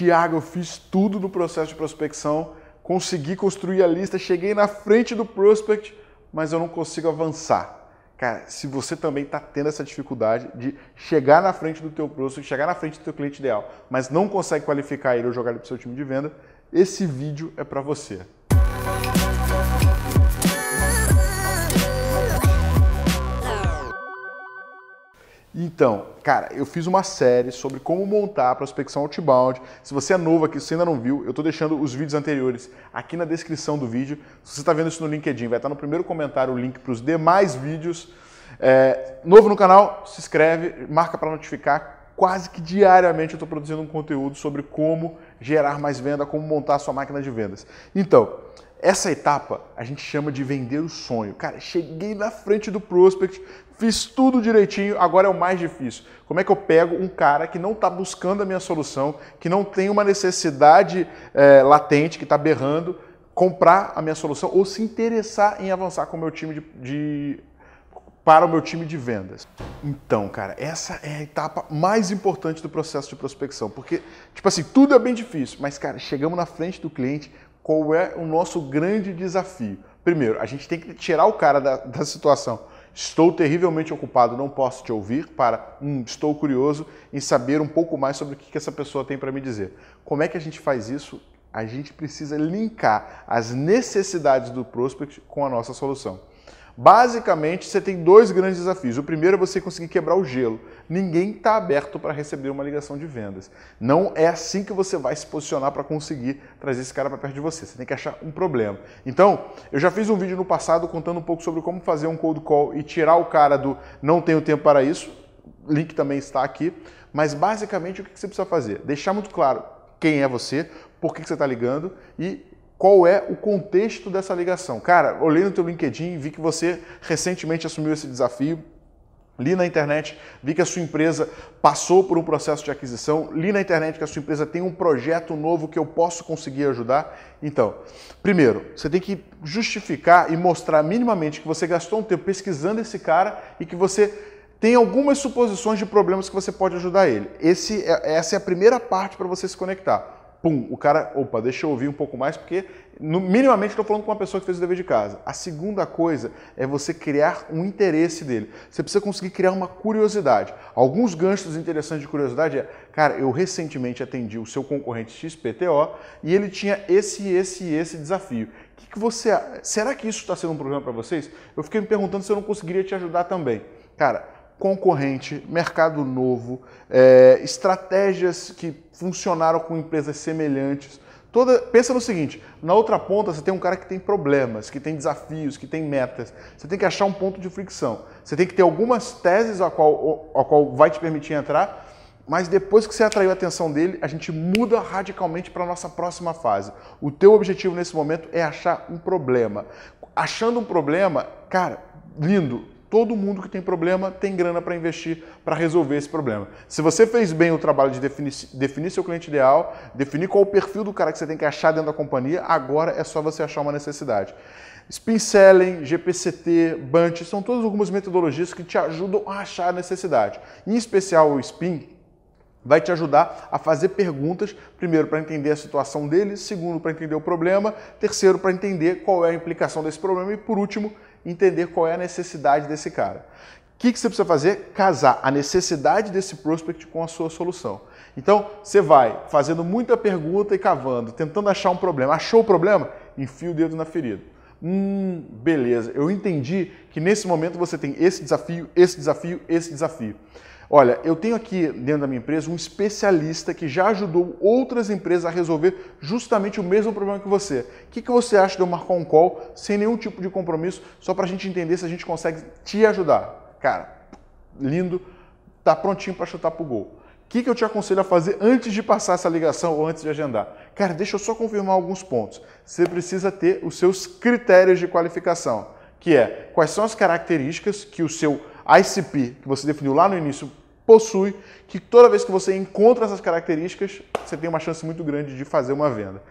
Tiago, eu fiz tudo no processo de prospecção, consegui construir a lista, cheguei na frente do prospect, mas eu não consigo avançar. Cara, se você também está tendo essa dificuldade de chegar na frente do teu prospect, chegar na frente do teu cliente ideal, mas não consegue qualificar ele ou jogar ele para o seu time de venda, esse vídeo é para você. Então, cara, eu fiz uma série sobre como montar a prospecção outbound. Se você é novo aqui, se você ainda não viu, eu estou deixando os vídeos anteriores aqui na descrição do vídeo. Se você está vendo isso no LinkedIn, vai estar no primeiro comentário o link para os demais vídeos. É, novo no canal, se inscreve, marca para notificar. Quase que diariamente eu estou produzindo um conteúdo sobre como gerar mais venda, como montar a sua máquina de vendas. Então, essa etapa a gente chama de vender o sonho. Cara, cheguei na frente do prospect, fiz tudo direitinho, agora é o mais difícil. Como é que eu pego um cara que não está buscando a minha solução, que não tem uma necessidade é, latente, que está berrando, comprar a minha solução ou se interessar em avançar com o meu time de, de para o meu time de vendas. Então, cara, essa é a etapa mais importante do processo de prospecção, porque, tipo assim, tudo é bem difícil, mas, cara, chegamos na frente do cliente, qual é o nosso grande desafio? Primeiro, a gente tem que tirar o cara da, da situação. Estou terrivelmente ocupado, não posso te ouvir, para hum, estou curioso em saber um pouco mais sobre o que, que essa pessoa tem para me dizer. Como é que a gente faz isso a gente precisa linkar as necessidades do prospect com a nossa solução. Basicamente, você tem dois grandes desafios. O primeiro é você conseguir quebrar o gelo. Ninguém está aberto para receber uma ligação de vendas. Não é assim que você vai se posicionar para conseguir trazer esse cara para perto de você. Você tem que achar um problema. Então, eu já fiz um vídeo no passado contando um pouco sobre como fazer um cold call e tirar o cara do não tenho tempo para isso. O link também está aqui. Mas basicamente, o que você precisa fazer? Deixar muito claro quem é você, por que, que você está ligando e qual é o contexto dessa ligação. Cara, olhei no teu LinkedIn, vi que você recentemente assumiu esse desafio, li na internet, vi que a sua empresa passou por um processo de aquisição, li na internet que a sua empresa tem um projeto novo que eu posso conseguir ajudar. Então, primeiro, você tem que justificar e mostrar minimamente que você gastou um tempo pesquisando esse cara e que você tem algumas suposições de problemas que você pode ajudar ele. Esse, é, essa é a primeira parte para você se conectar. Pum, o cara, opa, deixa eu ouvir um pouco mais, porque no, minimamente estou falando com uma pessoa que fez o dever de casa. A segunda coisa é você criar um interesse dele. Você precisa conseguir criar uma curiosidade. Alguns ganchos interessantes de curiosidade é, cara, eu recentemente atendi o seu concorrente XPTO e ele tinha esse, esse e esse desafio. Que que você, será que isso está sendo um problema para vocês? Eu fiquei me perguntando se eu não conseguiria te ajudar também. Cara, concorrente, mercado novo, é, estratégias que funcionaram com empresas semelhantes. Toda, pensa no seguinte, na outra ponta você tem um cara que tem problemas, que tem desafios, que tem metas. Você tem que achar um ponto de fricção. Você tem que ter algumas teses a qual, a qual vai te permitir entrar, mas depois que você atraiu a atenção dele, a gente muda radicalmente para a nossa próxima fase. O teu objetivo nesse momento é achar um problema. Achando um problema, cara, lindo, Todo mundo que tem problema tem grana para investir para resolver esse problema. Se você fez bem o trabalho de definir, definir seu cliente ideal, definir qual o perfil do cara que você tem que achar dentro da companhia, agora é só você achar uma necessidade. Spin Selling, GPCT, Bunch, são todas algumas metodologias que te ajudam a achar a necessidade. Em especial o Spin, vai te ajudar a fazer perguntas, primeiro para entender a situação dele, segundo para entender o problema, terceiro para entender qual é a implicação desse problema e por último entender qual é a necessidade desse cara. O que, que você precisa fazer? Casar a necessidade desse prospect com a sua solução. Então, você vai fazendo muita pergunta e cavando, tentando achar um problema. Achou o problema? Enfia o dedo na ferida. Hum, beleza. Eu entendi que nesse momento você tem esse desafio, esse desafio, esse desafio. Olha, eu tenho aqui dentro da minha empresa um especialista que já ajudou outras empresas a resolver justamente o mesmo problema que você. O que, que você acha de eu marcar um call sem nenhum tipo de compromisso, só para a gente entender se a gente consegue te ajudar? Cara, lindo, tá prontinho para chutar pro gol. O que, que eu te aconselho a fazer antes de passar essa ligação ou antes de agendar? Cara, deixa eu só confirmar alguns pontos. Você precisa ter os seus critérios de qualificação, que é quais são as características que o seu ICP, que você definiu lá no início, possui, que toda vez que você encontra essas características, você tem uma chance muito grande de fazer uma venda.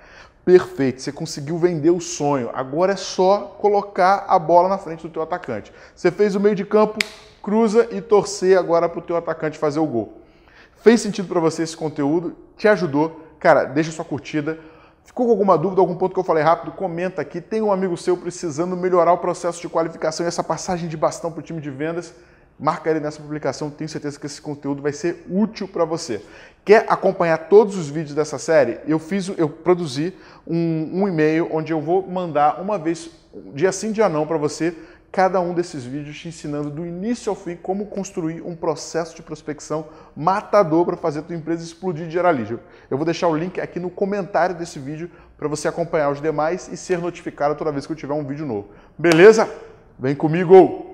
Perfeito, você conseguiu vender o sonho. Agora é só colocar a bola na frente do teu atacante. Você fez o meio de campo, cruza e torcer agora para o teu atacante fazer o gol. Fez sentido para você esse conteúdo? Te ajudou? Cara, deixa sua curtida Ficou com alguma dúvida, algum ponto que eu falei rápido? Comenta aqui. Tem um amigo seu precisando melhorar o processo de qualificação e essa passagem de bastão para o time de vendas. Marca ele nessa publicação, tenho certeza que esse conteúdo vai ser útil para você. Quer acompanhar todos os vídeos dessa série? Eu fiz, eu produzi um, um e-mail onde eu vou mandar uma vez, dia sim, dia não, para você, cada um desses vídeos te ensinando do início ao fim como construir um processo de prospecção matador para fazer a tua empresa explodir de gerar Eu vou deixar o link aqui no comentário desse vídeo para você acompanhar os demais e ser notificado toda vez que eu tiver um vídeo novo. Beleza? Vem comigo!